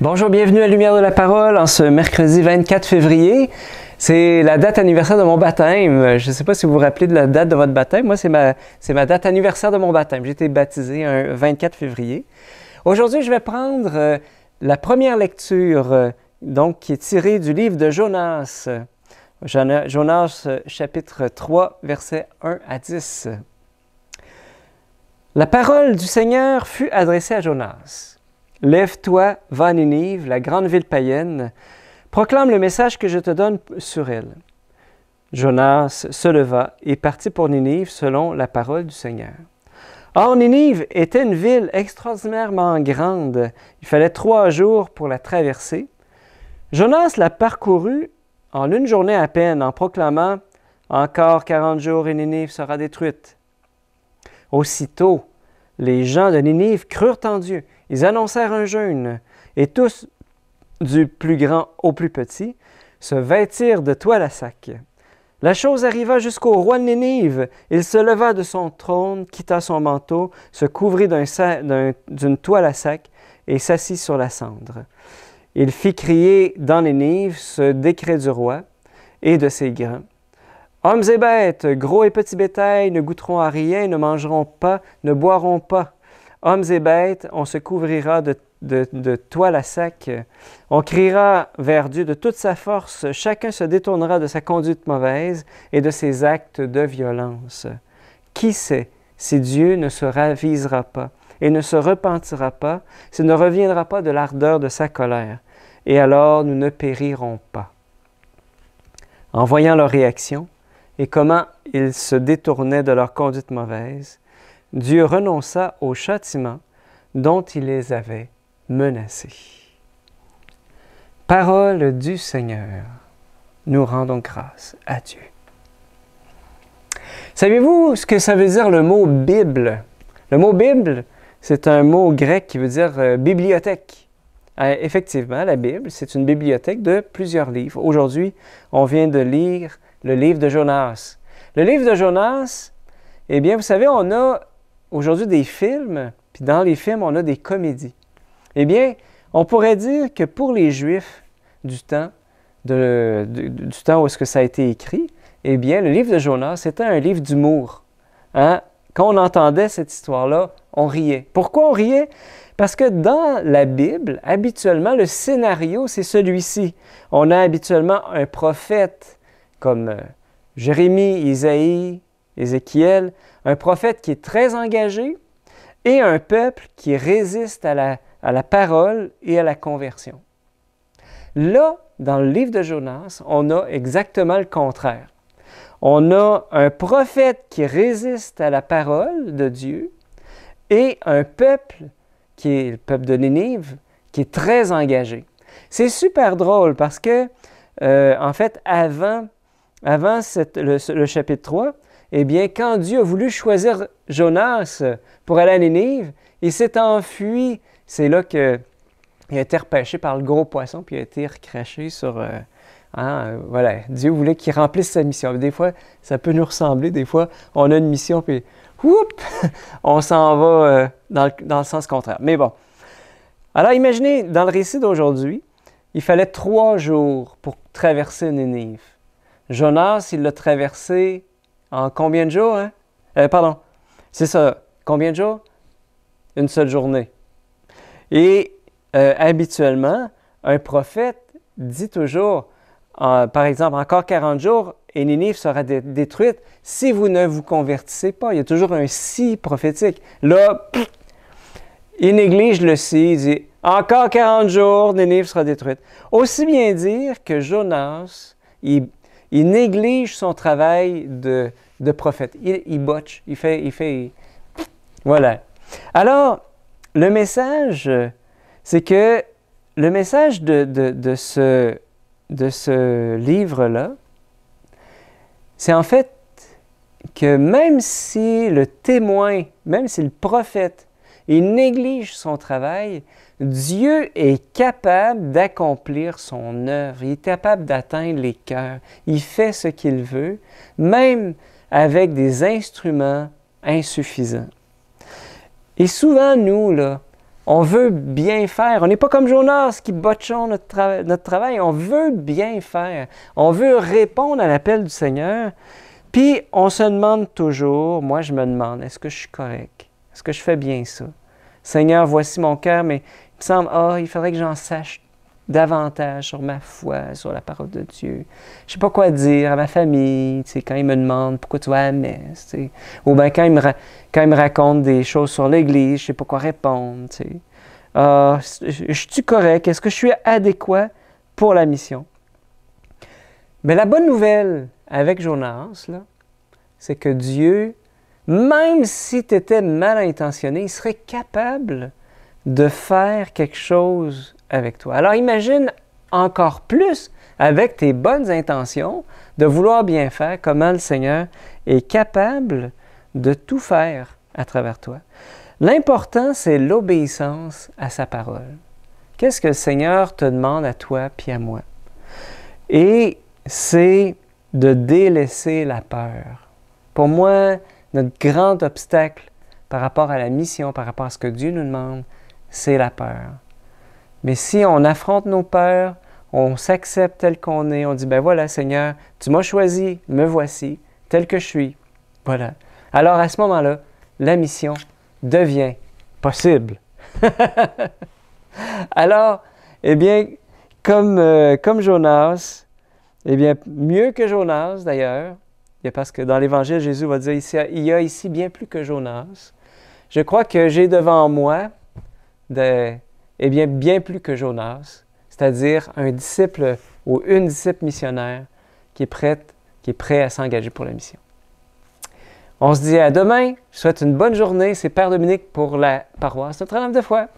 Bonjour, bienvenue à Lumière de la Parole en ce mercredi 24 février. C'est la date anniversaire de mon baptême. Je ne sais pas si vous vous rappelez de la date de votre baptême. Moi, c'est ma, date anniversaire de mon baptême. J'ai été baptisé un 24 février. Aujourd'hui, je vais prendre euh, la première lecture, euh, donc, qui est tirée du livre de Jonas. Jonas, euh, chapitre 3, versets 1 à 10. La parole du Seigneur fut adressée à Jonas. Lève-toi, va à Ninive, la grande ville païenne, proclame le message que je te donne sur elle. Jonas se leva et partit pour Ninive selon la parole du Seigneur. Or, Ninive était une ville extraordinairement grande. Il fallait trois jours pour la traverser. Jonas la parcourut en une journée à peine en proclamant Encore quarante jours et Ninive sera détruite. Aussitôt, les gens de Ninive crurent en Dieu ils annoncèrent un jeûne, et tous, du plus grand au plus petit, se vêtirent de toile à sac. La chose arriva jusqu'au roi de Nénive. Il se leva de son trône, quitta son manteau, se couvrit d'une toile à sac et s'assit sur la cendre. Il fit crier dans Nénive ce décret du roi et de ses grands. Hommes et bêtes, gros et petits bétails, ne goûteront à rien, ne mangeront pas, ne boiront pas. Hommes et bêtes, on se couvrira de, toile à sac. On criera vers Dieu de toute sa force. Chacun se détournera de sa conduite mauvaise et de ses actes de violence. Qui sait si Dieu ne se ravisera pas et ne se repentira pas, s'il ne reviendra pas de l'ardeur de sa colère, et alors nous ne périrons pas. En voyant leur réaction et comment ils se détournaient de leur conduite mauvaise, Dieu renonça au châtiment dont il les avait menacés. Parole du Seigneur, nous rendons grâce à Dieu. Savez-vous ce que ça veut dire le mot Bible? Le mot Bible, c'est un mot grec qui veut dire euh, bibliothèque. Euh, effectivement, la Bible, c'est une bibliothèque de plusieurs livres. Aujourd'hui, on vient de lire le livre de Jonas. Le livre de Jonas, eh bien, vous savez, on a aujourd'hui des films, puis dans les films, on a des comédies. Eh bien, on pourrait dire que pour les Juifs du temps, du temps où est-ce que ça a été écrit, eh bien, le livre de Jonas, c'était un livre d'humour. Hein? Quand on entendait cette histoire-là, on riait. Pourquoi on riait? Parce que dans la Bible, habituellement, le scénario, c'est celui-ci. On a habituellement un prophète comme euh, Jérémie, Isaïe, Ézéchiel, un prophète qui est très engagé et un peuple qui résiste à la, parole et à la conversion. Là, dans le livre de Jonas, on a exactement le contraire. On a un prophète qui résiste à la parole de Dieu et un peuple, qui est le peuple de Ninive, qui est très engagé. C'est super drôle parce que, euh, en fait, avant, le, chapitre 3, eh bien, quand Dieu a voulu choisir Jonas pour aller à Nénive, il s'est enfui. C'est là qu'il a été repêché par le gros poisson, puis il a été recraché sur... Euh, hein, euh, voilà, Dieu voulait qu'il remplisse sa mission. Des fois, ça peut nous ressembler. Des fois, on a une mission, puis Oups! on s'en va euh, dans, le, dans, le, sens contraire. Mais bon. Alors imaginez, dans le récit d'aujourd'hui, il fallait trois jours pour traverser Nénive. Jonas, il l'a traversé en combien de jours, hein? Euh, pardon. C'est ça. Combien de jours? Une seule journée. Et euh, habituellement, un prophète dit toujours, par exemple, encore 40 jours et Ninive sera détruite si vous ne vous convertissez pas. Il y a toujours un si prophétique. Là, il néglige le si, il dit encore 40 jours, Ninive sera détruite. Aussi bien dire que Jonas, il néglige son travail de, de prophète. Il, botche, il fait, il fait. Voilà. Alors, le message, c'est que le message de, ce, de ce livre-là, c'est en fait que même si le témoin, même si le prophète, il néglige son travail, Dieu est capable d'accomplir son œuvre, il est capable d'atteindre les cœurs, il fait ce qu'il veut, même avec des instruments insuffisants. Et souvent, nous, là, on veut bien faire. On n'est pas comme Jonas qui botchons notre, travail. On veut bien faire. On veut répondre à l'appel du Seigneur. Puis on se demande toujours, moi je me demande, est-ce que je suis correct? Est-ce que je fais bien ça? Seigneur, voici mon cœur, mais il me semble, ah, il faudrait que j'en sache davantage sur ma foi, sur la parole de Dieu. Je sais pas quoi dire à ma famille, tu sais, quand ils me demandent pourquoi tu vas à messe, tu ou bien quand ils, me quand ils me racontent des choses sur l'Église, je ne sais pas quoi répondre, tu sais. Ah, je suis correct? Est-ce que je suis adéquat pour la mission? Mais la bonne nouvelle avec Jonas, c'est que Dieu, même si tu étais mal intentionné, il serait capable de faire quelque chose avec toi. Alors imagine encore plus avec tes bonnes intentions de vouloir bien faire, comment le Seigneur est capable de tout faire à travers toi. L'important, c'est l'obéissance à sa parole. Qu'est-ce que le Seigneur te demande à toi puis à moi? Et c'est de délaisser la peur. Pour moi, notre grand obstacle par rapport à la mission, par rapport à ce que Dieu nous demande, c'est la peur. Mais si on affronte nos peurs, on s'accepte tel qu'on est, on dit, ben voilà Seigneur, tu m'as choisi, me voici, tel que je suis. Voilà. Alors à ce moment-là, la mission devient possible. Alors, eh bien, euh, comme, Jonas, eh bien, mieux que Jonas d'ailleurs, eh parce que dans l'Évangile, Jésus va dire, il y a ici bien plus que Jonas. Je crois que j'ai devant moi des, eh bien, bien plus que Jonas, c'est-à-dire un disciple ou une disciple missionnaire qui est prête, qui est prêt à s'engager pour la mission. On se dit à demain. Je souhaite une bonne journée. C'est Père Dominique pour la paroisse Notre-Dame de Foi.